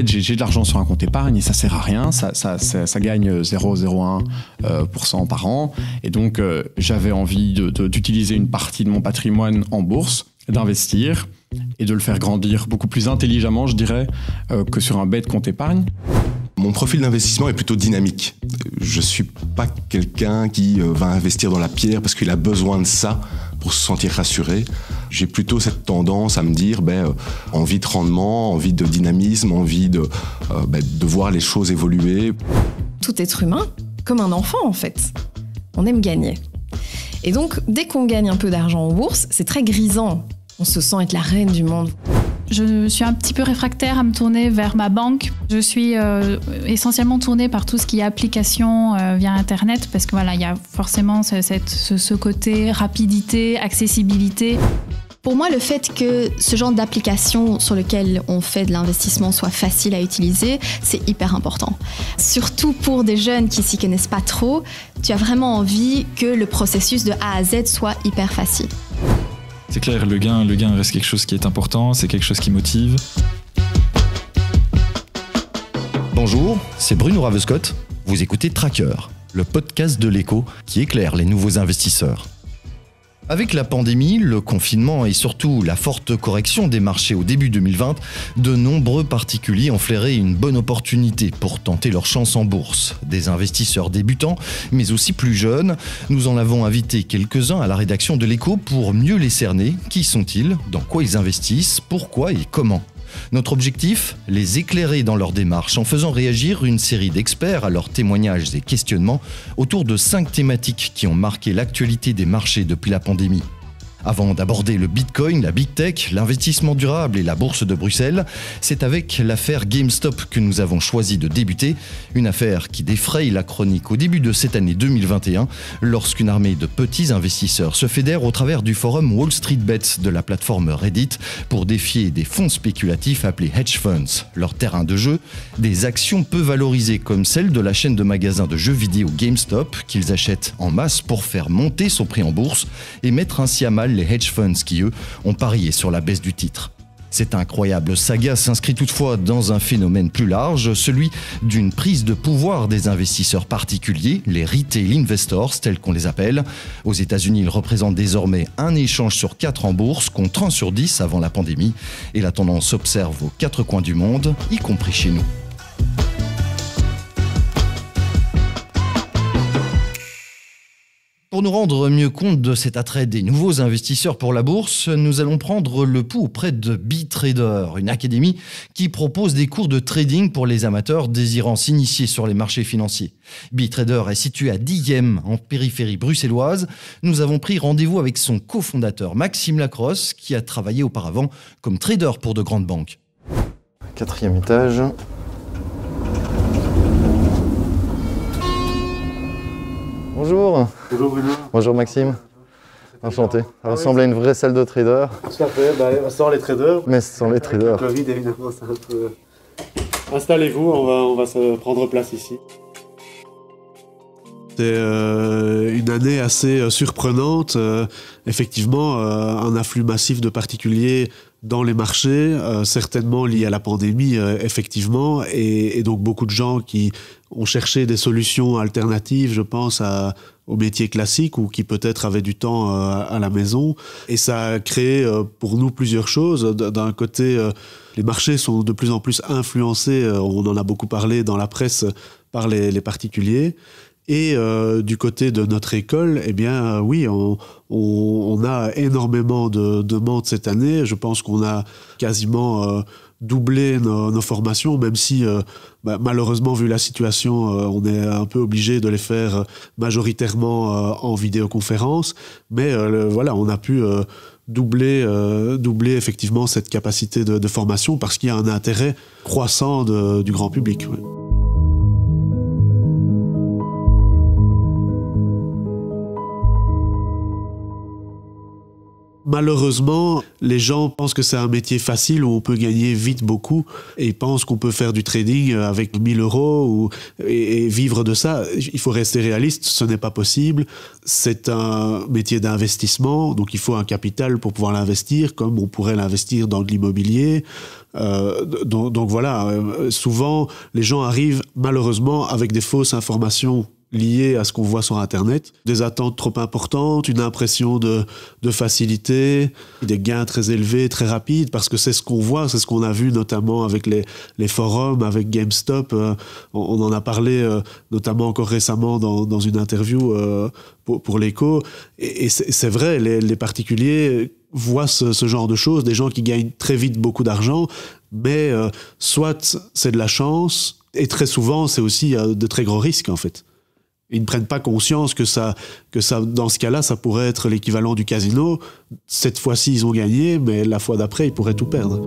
fait, j'ai de l'argent sur un compte épargne et ça sert à rien. Ça, ça, ça, ça gagne 0,01% euh, par an. Et donc, euh, j'avais envie d'utiliser une partie de mon patrimoine en bourse, d'investir et de le faire grandir beaucoup plus intelligemment, je dirais, euh, que sur un bête compte épargne. Mon profil d'investissement est plutôt dynamique. Je ne suis pas quelqu'un qui va investir dans la pierre parce qu'il a besoin de ça pour se sentir rassuré. J'ai plutôt cette tendance à me dire ben, euh, envie de rendement, envie de dynamisme, envie de, euh, ben, de voir les choses évoluer. Tout être humain, comme un enfant en fait, on aime gagner. Et donc, dès qu'on gagne un peu d'argent en bourse, c'est très grisant. On se sent être la reine du monde. Je suis un petit peu réfractaire à me tourner vers ma banque. Je suis euh, essentiellement tournée par tout ce qui est application euh, via Internet parce que voilà, il y a forcément ce, cette, ce côté rapidité, accessibilité. Pour moi, le fait que ce genre d'application sur lequel on fait de l'investissement soit facile à utiliser, c'est hyper important. Surtout pour des jeunes qui s'y connaissent pas trop, tu as vraiment envie que le processus de A à Z soit hyper facile. C'est clair, le gain, le gain reste quelque chose qui est important, c'est quelque chose qui motive. Bonjour, c'est Bruno Ravescott. Vous écoutez Tracker, le podcast de l'écho qui éclaire les nouveaux investisseurs. Avec la pandémie, le confinement et surtout la forte correction des marchés au début 2020, de nombreux particuliers ont flairé une bonne opportunité pour tenter leur chance en bourse. Des investisseurs débutants, mais aussi plus jeunes, nous en avons invité quelques-uns à la rédaction de l'écho pour mieux les cerner. Qui sont-ils Dans quoi ils investissent Pourquoi et comment notre objectif Les éclairer dans leur démarche en faisant réagir une série d'experts à leurs témoignages et questionnements autour de cinq thématiques qui ont marqué l'actualité des marchés depuis la pandémie. Avant d'aborder le Bitcoin, la Big Tech, l'investissement durable et la Bourse de Bruxelles, c'est avec l'affaire GameStop que nous avons choisi de débuter, une affaire qui défraye la chronique au début de cette année 2021, lorsqu'une armée de petits investisseurs se fédère au travers du forum Wall Street Bets de la plateforme Reddit pour défier des fonds spéculatifs appelés hedge funds, leur terrain de jeu, des actions peu valorisées comme celle de la chaîne de magasins de jeux vidéo GameStop qu'ils achètent en masse pour faire monter son prix en bourse et mettre ainsi à mal les hedge funds qui, eux, ont parié sur la baisse du titre. Cette incroyable saga s'inscrit toutefois dans un phénomène plus large, celui d'une prise de pouvoir des investisseurs particuliers, les retail investors tels qu'on les appelle. Aux États-Unis, ils représentent désormais un échange sur quatre en bourse contre un sur dix avant la pandémie, et la tendance s'observe aux quatre coins du monde, y compris chez nous. Pour nous rendre mieux compte de cet attrait des nouveaux investisseurs pour la bourse, nous allons prendre le pouls auprès de BitTrader, une académie qui propose des cours de trading pour les amateurs désirant s'initier sur les marchés financiers. BitTrader est situé à Diem, en périphérie bruxelloise. Nous avons pris rendez-vous avec son cofondateur Maxime Lacrosse, qui a travaillé auparavant comme trader pour de grandes banques. Quatrième étage, Bonjour. Bonjour Bruno. Bonjour Maxime. Enchanté. Ça ah ressemble à une vraie salle de traders. Tout à fait, bah, sans les traders. Mais sans les traders. le évidemment, un peu... Installez-vous, on va, on va se prendre place ici. C'est euh, une année assez euh, surprenante. Euh, effectivement, un afflux massif de particuliers dans les marchés, euh, certainement liés à la pandémie, euh, effectivement, et, donc beaucoup de gens qui ont cherché des solutions alternatives, je pense, aux métiers classiques ou qui peut-être avaient du temps euh, à la maison. Et ça a créé pour nous plusieurs choses. D'un côté, les marchés sont de plus en plus influencés, on en a beaucoup parlé dans la presse, par les particuliers. Et euh, du côté de notre école, eh bien, euh, oui, on, a énormément de demandes cette année. Je pense qu'on a quasiment euh, doublé nos, formations, même si bah, malheureusement, vu la situation, on est un peu obligé de les faire majoritairement en vidéoconférence. Mais voilà, on a pu doubler, doubler effectivement cette capacité de, formation parce qu'il y a un intérêt croissant du grand public. Malheureusement, les gens pensent que c'est un métier facile où on peut gagner vite beaucoup et pensent qu'on peut faire du trading avec 1000 euros ou, et, vivre de ça. Il faut rester réaliste, ce n'est pas possible. C'est un métier d'investissement, donc il faut un capital pour pouvoir l'investir, comme on pourrait l'investir dans de l'immobilier. Euh, donc, donc, voilà, euh, souvent les gens arrivent malheureusement avec des fausses informations liées à ce qu'on voit sur Internet, des attentes trop importantes, une impression de, facilité, des gains très élevés, très rapides, parce que c'est ce qu'on voit, c'est ce qu'on a vu notamment avec les, forums, avec GameStop. Euh, on, en a parlé euh, notamment encore récemment dans, une interview euh, pour, pour l'écho. Et, c'est vrai, les, particuliers voient ce, ce, genre de choses, des gens qui gagnent très vite beaucoup d'argent, mais soit c'est de la chance, et très souvent c'est aussi de très gros risques en fait. Ils ne prennent pas conscience que ça, que ça, dans ce cas-là, ça pourrait être l'équivalent du casino. Cette fois-ci, ils ont gagné, mais la fois d'après, ils pourraient tout perdre.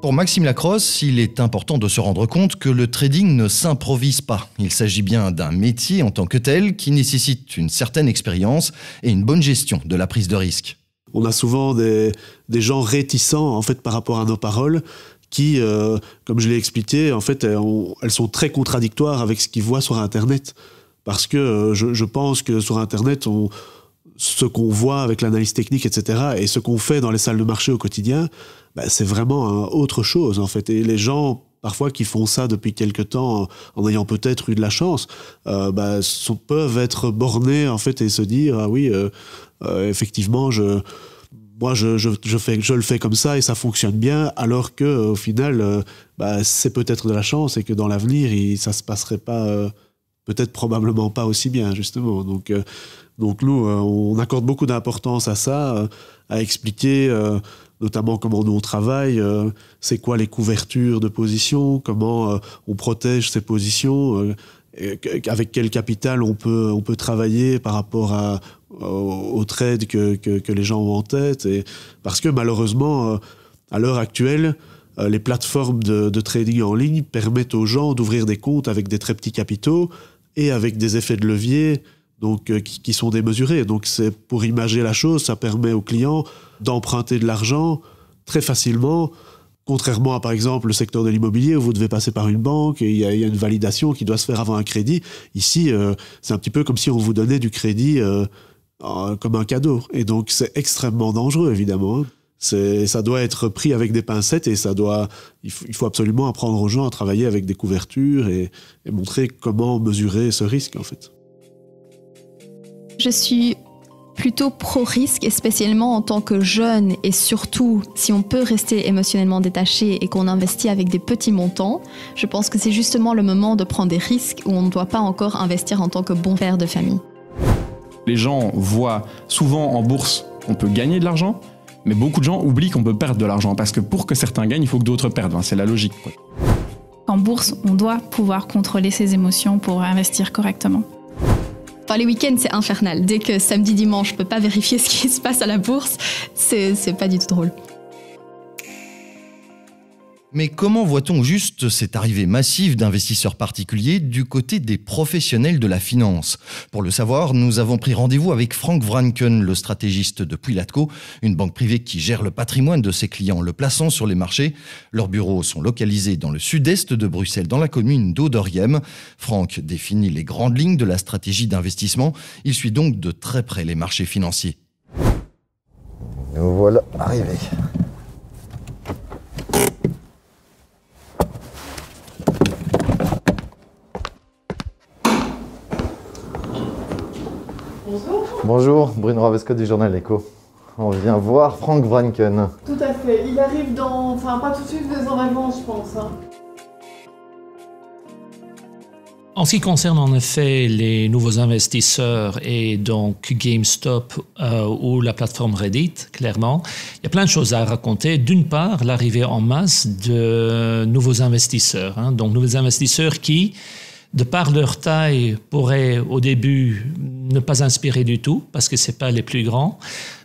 Pour Maxime Lacrosse, il est important de se rendre compte que le trading ne s'improvise pas. Il s'agit bien d'un métier en tant que tel qui nécessite une certaine expérience et une bonne gestion de la prise de risque. On a souvent des, gens réticents en fait par rapport à nos paroles qui, euh, comme je l'ai expliqué, en fait, elles sont très contradictoires avec ce qu'ils voient sur Internet. Parce que euh, je, pense que sur Internet, on, ce qu'on voit avec l'analyse technique, etc., et ce qu'on fait dans les salles de marché au quotidien, bah, c'est vraiment autre chose, en fait. Et les gens, parfois, qui font ça depuis quelque temps, en ayant peut-être eu de la chance, euh, bah, peuvent être bornés, en fait, et se dire, ah oui, effectivement, je moi je, je, je, fais, je le fais comme ça et ça fonctionne bien, alors que au final, euh, bah, c'est peut-être de la chance et que dans l'avenir, ça se passerait pas, euh, peut-être probablement pas aussi bien, justement. Donc, euh, donc nous, on accorde beaucoup d'importance à ça, à expliquer notamment comment nous on travaille, c'est quoi les couvertures de position, comment on protège ces positions avec quel capital on peut, on peut travailler par rapport à, au, trade que, les gens ont en tête. Et parce que malheureusement, euh, à l'heure actuelle, euh, les plateformes de, trading en ligne permettent aux gens d'ouvrir des comptes avec des très petits capitaux et avec des effets de levier donc, euh, qui, sont démesurés. Donc c'est pour imager la chose, ça permet aux clients d'emprunter de l'argent très facilement. Contrairement à par exemple le secteur de l'immobilier où vous devez passer par une banque, il y, a, il y, a une validation qui doit se faire avant un crédit. Ici, c'est un petit peu comme si on vous donnait du crédit ah, comme un cadeau. Et donc c'est extrêmement dangereux, évidemment. Hein. ça doit être pris avec des pincettes et ça doit, il, faut absolument apprendre aux gens à travailler avec des couvertures et, montrer comment mesurer ce risque en fait. Je suis plutôt pro-risque, spécialement en tant que jeune, et surtout si on peut rester émotionnellement détaché et qu'on investit avec des petits montants, je pense que c'est justement le moment de prendre des risques où on ne doit pas encore investir en tant que bon père de famille les gens voient souvent en bourse qu'on peut gagner de l'argent, mais beaucoup de gens oublient qu'on peut perdre de l'argent parce que pour que certains gagnent, il faut que d'autres perdent. c'est la logique. En bourse, on doit pouvoir contrôler ses émotions pour investir correctement. Enfin, les week-ends, c'est infernal. Dès que samedi, dimanche, je peux pas vérifier ce qui se passe à la bourse, c'est pas du tout drôle. Mais comment voit-on juste cette arrivée massive d'investisseurs particuliers du côté des professionnels de la finance Pour le savoir, nous avons pris rendez-vous avec Frank Vranken, le stratégiste de Puilatco, une banque privée qui gère le patrimoine de ses clients, le plaçant sur les marchés. Leurs bureaux sont localisés dans le sud-est de Bruxelles, dans la commune d'Audoriem. Frank définit les grandes lignes de la stratégie d'investissement. Il suit donc de très près les marchés financiers. Nous voilà arrivés. Bonjour. Bruno Ravescott du journal Echo. On vient voir Frank Vranken. Tout à fait. Il arrive dans. Enfin, pas tout de suite, mais en je pense. Hein. En ce qui concerne en effet les nouveaux investisseurs et donc GameStop euh, ou la plateforme Reddit, clairement, il y a plein de choses à raconter. D'une part, l'arrivée en masse de nouveaux investisseurs, hein. donc nouveaux investisseurs qui de par leur taille, pourraient au début ne pas inspirer du tout parce que ce n'est pas les plus grands.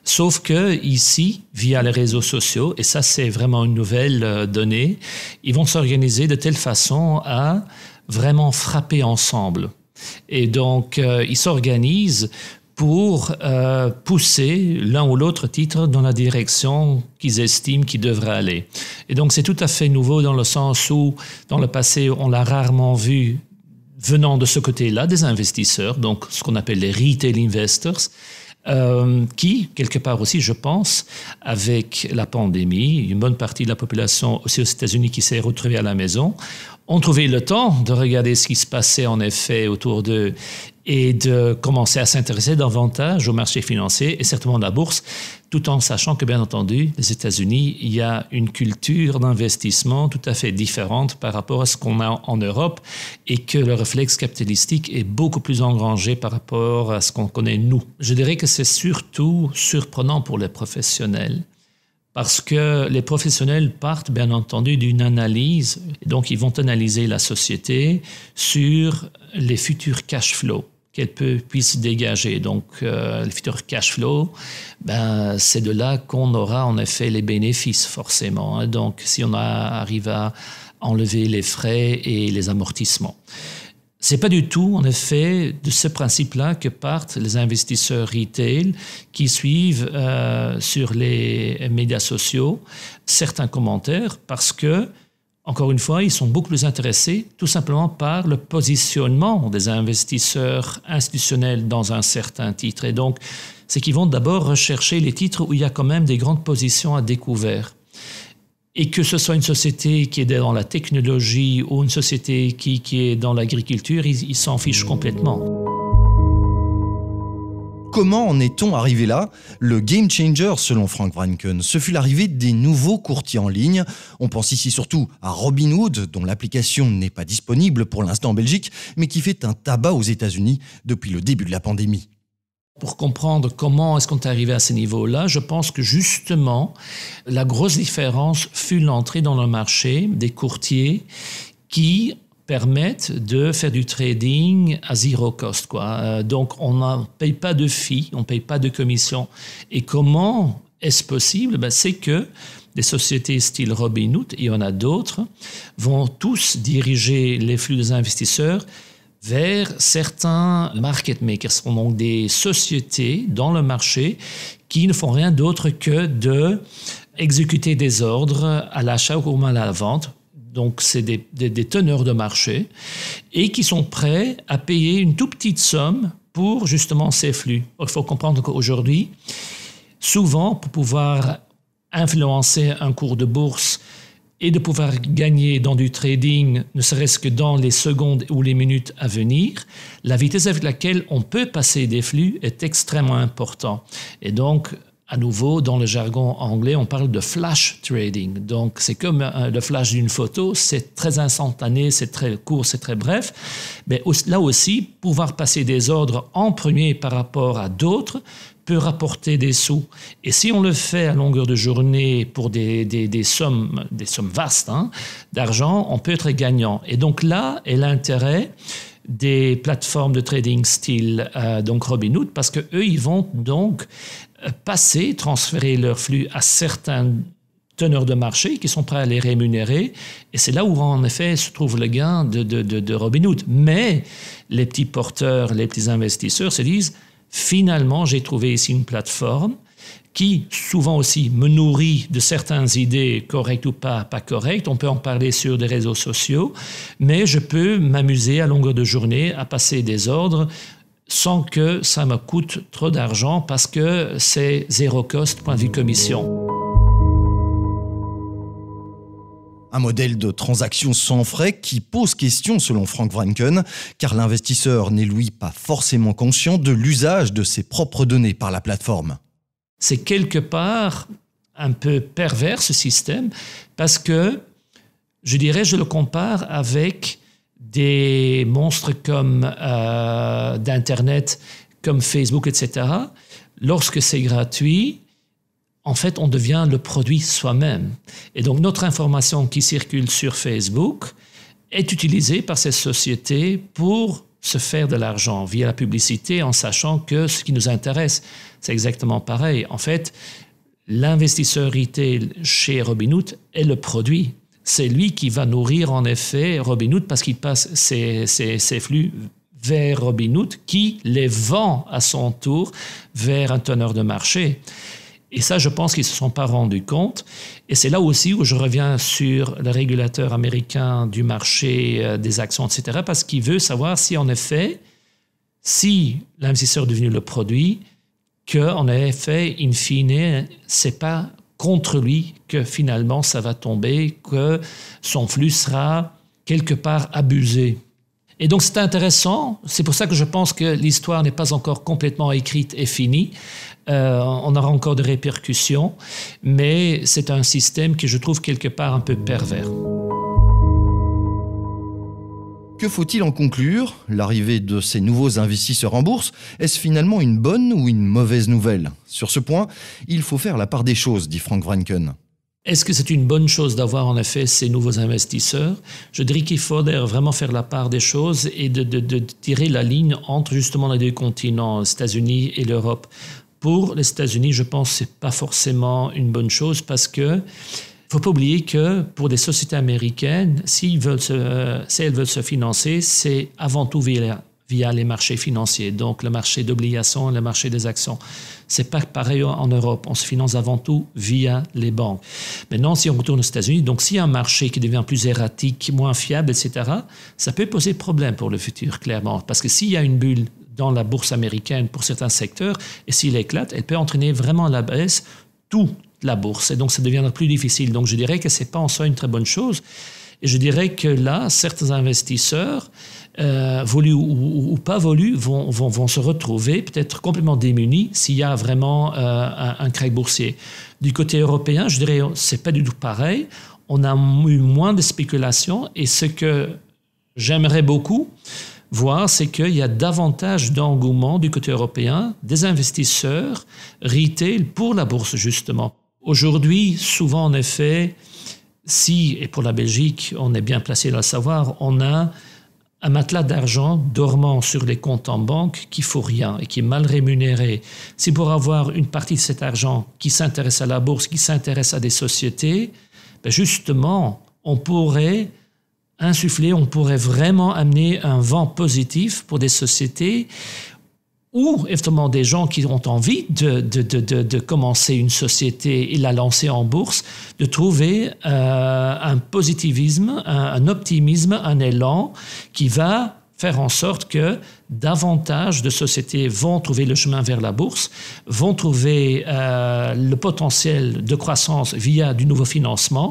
Sauf que ici, via les réseaux sociaux, et ça c'est vraiment une nouvelle euh, donnée, ils vont s'organiser de telle façon à vraiment frapper ensemble. Et donc, euh, ils s'organisent pour euh, pousser l'un ou l'autre titre dans la direction qu'ils estiment qu'il devrait aller. Et donc c'est tout à fait nouveau dans le sens où dans le passé on l'a rarement vu venant de ce côté-là des investisseurs, donc ce qu'on appelle les retail investors, euh, qui, quelque part aussi, je pense, avec la pandémie, une bonne partie de la population aussi aux États-Unis qui s'est retrouvée à la maison, ont trouvé le temps de regarder ce qui se passait en effet autour d'eux et de commencer à s'intéresser davantage au marché financier et certainement à la bourse, tout en sachant que, bien entendu, les États-Unis, il y a une culture d'investissement tout à fait différente par rapport à ce qu'on a en Europe et que le réflexe capitalistique est beaucoup plus engrangé par rapport à ce qu'on connaît nous. Je dirais que c'est surtout surprenant pour les professionnels parce que les professionnels partent bien entendu d'une analyse, donc ils vont analyser la société sur les futurs cash flows qu'elle puisse dégager. Donc, euh, le futur cash flow, ben, c'est de là qu'on aura en effet les bénéfices, forcément. Hein. Donc, si on arrive à enlever les frais et les amortissements. C'est pas du tout, en effet, de ce principe-là que partent les investisseurs retail qui suivent euh, sur les médias sociaux certains commentaires parce que encore une fois, ils sont beaucoup plus intéressés tout simplement par le positionnement des investisseurs institutionnels dans un certain titre. Et donc, c'est qu'ils vont d'abord rechercher les titres où il y a quand même des grandes positions à découvrir. Et que ce soit une société qui est dans la technologie ou une société qui, qui est dans l'agriculture, ils s'en fichent complètement. Comment en est-on arrivé là Le game changer, selon Frank Franken, ce fut l'arrivée des nouveaux courtiers en ligne. On pense ici surtout à Robinhood, dont l'application n'est pas disponible pour l'instant en Belgique, mais qui fait un tabac aux États-Unis depuis le début de la pandémie. Pour comprendre comment est-ce qu'on est arrivé à ce niveau-là, je pense que justement, la grosse différence fut l'entrée dans le marché des courtiers qui permettent de faire du trading à zéro cost. Quoi. Euh, donc, on ne paye pas de fee, on ne paye pas de commission. Et comment est-ce possible ben, C'est que des sociétés style Robinhood, il y en a d'autres, vont tous diriger les flux des investisseurs vers certains market makers, Ce sont donc des sociétés dans le marché qui ne font rien d'autre que de exécuter des ordres à l'achat ou à la vente donc c'est des, teneurs de marché, et qui sont prêts à payer une toute petite somme pour justement ces flux. Il faut comprendre qu'aujourd'hui, souvent, pour pouvoir influencer un cours de bourse et de pouvoir gagner dans du trading, ne serait-ce que dans les secondes ou les minutes à venir, la vitesse avec laquelle on peut passer des flux est extrêmement importante. Et donc, à nouveau, dans le jargon anglais, on parle de flash trading. Donc, c'est comme euh, le flash d'une photo, c'est très instantané, c'est très court, c'est très bref. Mais là aussi, pouvoir passer des ordres en premier par rapport à d'autres peut rapporter des sous. Et si on le fait à longueur de journée pour des, sommes, des sommes vastes hein, d'argent, on peut être gagnant. Et donc là est l'intérêt des plateformes de trading style euh, donc Robinhood parce que eux ils vont donc passer, transférer leurs flux à certains teneurs de marché qui sont prêts à les rémunérer. Et c'est là où, en effet, se trouve le gain de, de, Robin Mais les petits porteurs, les petits investisseurs se disent, finalement, j'ai trouvé ici une plateforme qui souvent aussi me nourrit de certaines idées correctes ou pas, pas correctes. On peut en parler sur des réseaux sociaux, mais je peux m'amuser à longueur de journée à passer des ordres sans que ça me coûte trop d'argent parce que c'est zéro cost point de vue commission. Un modèle de transaction sans frais qui pose question selon Frank Franken, car l'investisseur n'est lui pas forcément conscient de l'usage de ses propres données par la plateforme. C'est quelque part un peu pervers ce système parce que je dirais, je le compare avec des monstres comme euh, d'Internet, comme Facebook, etc., lorsque c'est gratuit, en fait, on devient le produit soi-même. Et donc, notre information qui circule sur Facebook est utilisée par ces sociétés pour se faire de l'argent via la publicité en sachant que ce qui nous intéresse, c'est exactement pareil. En fait, l'investisseur retail chez Robinhood est le produit c'est lui qui va nourrir en effet Robinhood parce qu'il passe ses, flux vers Robinhood qui les vend à son tour vers un teneur de marché. Et ça, je pense qu'ils ne se sont pas rendus compte. Et c'est là aussi où je reviens sur le régulateur américain du marché euh, des actions, etc., parce qu'il veut savoir si, en effet, si l'investisseur est devenu le produit, que, en effet, in fine, c'est pas contre lui que finalement ça va tomber, que son flux sera quelque part abusé. Et donc c'est intéressant, c'est pour ça que je pense que l'histoire n'est pas encore complètement écrite et finie, euh, on aura encore des répercussions, mais c'est un système qui je trouve quelque part un peu pervers. Que faut-il en conclure L'arrivée de ces nouveaux investisseurs en bourse, est-ce finalement une bonne ou une mauvaise nouvelle Sur ce point, il faut faire la part des choses, dit Frank Vranken. Est-ce que c'est une bonne chose d'avoir en effet ces nouveaux investisseurs Je dirais qu'il faut vraiment faire la part des choses et de, tirer la ligne entre justement les deux continents, les États-Unis et l'Europe. Pour les États-Unis, je pense que ce n'est pas forcément une bonne chose parce que faut pas oublier que pour des sociétés américaines, s'ils veulent euh, si elles veulent se financer, c'est avant tout via, les marchés financiers, donc le marché d'obligations, le marché des actions. C'est pas pareil en Europe. On se finance avant tout via les banques. Maintenant, si on retourne aux États-Unis, donc s'il y a un marché qui devient plus erratique, moins fiable, etc., ça peut poser problème pour le futur, clairement. Parce que s'il y a une bulle dans la bourse américaine pour certains secteurs, et s'il éclate, elle peut entraîner vraiment la baisse tout la bourse. Et donc, ça deviendra plus difficile. Donc, je dirais que ce n'est pas en soi une très bonne chose. Et je dirais que là, certains investisseurs, euh, ou, pas voulus, vont, vont, vont se retrouver peut-être complètement démunis s'il y a vraiment euh, un, un boursier. Du côté européen, je dirais c'est pas du tout pareil. On a eu moins de spéculations. et ce que j'aimerais beaucoup voir, c'est qu'il y a davantage d'engouement du côté européen des investisseurs retail pour la bourse justement. Aujourd'hui, souvent en effet, si, et pour la Belgique, on est bien placé à le savoir, on a un matelas d'argent dormant sur les comptes en banque qui ne faut rien et qui est mal rémunéré. Si pour avoir une partie de cet argent qui s'intéresse à la bourse, qui s'intéresse à des sociétés, ben justement, on pourrait insuffler, on pourrait vraiment amener un vent positif pour des sociétés ou effectivement des gens qui ont envie de, de, de, de, commencer une société et la lancer en bourse, de trouver euh, un positivisme, un, optimisme, un élan qui va faire en sorte que davantage de sociétés vont trouver le chemin vers la bourse, vont trouver euh, le potentiel de croissance via du nouveau financement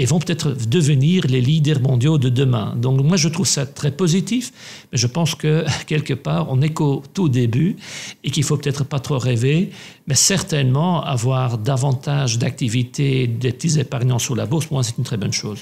et vont peut-être devenir les leaders mondiaux de demain. Donc moi, je trouve ça très positif, mais je pense que quelque part, on est qu'au tout début et qu'il faut peut-être pas trop rêver, mais certainement avoir davantage d'activités des petits épargnants sur la bourse, pour moi, c'est une très bonne chose.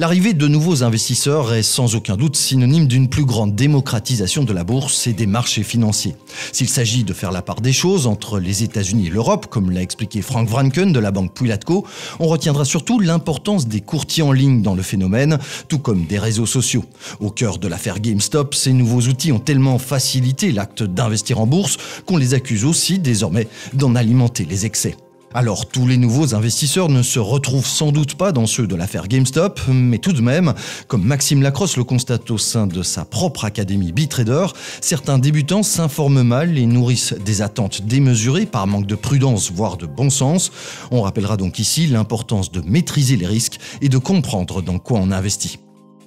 L'arrivée de nouveaux investisseurs est sans aucun doute synonyme d'une plus grande démocratisation de la bourse et des marchés financiers. S'il s'agit de faire la part des choses entre les États-Unis et l'Europe, comme l'a expliqué Frank Vranken de la banque Pulatco, on retiendra surtout l'importance des courtiers en ligne dans le phénomène, tout comme des réseaux sociaux. Au cœur de l'affaire GameStop, ces nouveaux outils ont tellement facilité l'acte d'investir en bourse qu'on les accuse aussi désormais d'en alimenter les excès. Alors tous les nouveaux investisseurs ne se retrouvent sans doute pas dans ceux de l'affaire GameStop, mais tout de même, comme Maxime Lacrosse le constate au sein de sa propre académie BitTrader, certains débutants s'informent mal et nourrissent des attentes démesurées par manque de prudence, voire de bon sens. On rappellera donc ici l'importance de maîtriser les risques et de comprendre dans quoi on investit.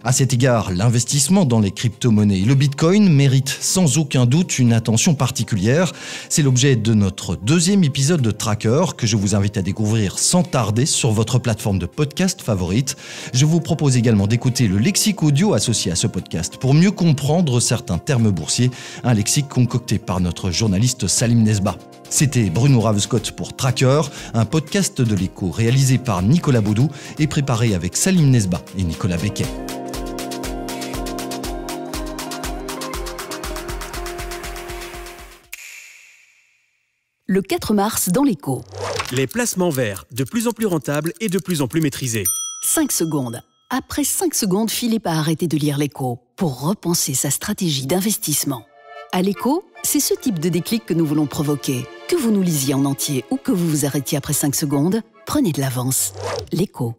À cet égard, l'investissement dans les crypto-monnaies et le Bitcoin mérite sans aucun doute une attention particulière. C'est l'objet de notre deuxième épisode de Tracker que je vous invite à découvrir sans tarder sur votre plateforme de podcast favorite. Je vous propose également d'écouter le lexique audio associé à ce podcast pour mieux comprendre certains termes boursiers, un lexique concocté par notre journaliste Salim Nesba. C'était Bruno Ravescott pour Tracker, un podcast de l'écho réalisé par Nicolas Baudou et préparé avec Salim Nesba et Nicolas Becquet. le 4 mars dans l'écho. Les placements verts, de plus en plus rentables et de plus en plus maîtrisés. 5 secondes. Après 5 secondes, Philippe a arrêté de lire l'écho pour repenser sa stratégie d'investissement. À l'écho, c'est ce type de déclic que nous voulons provoquer. Que vous nous lisiez en entier ou que vous vous arrêtiez après 5 secondes, prenez de l'avance. L'écho.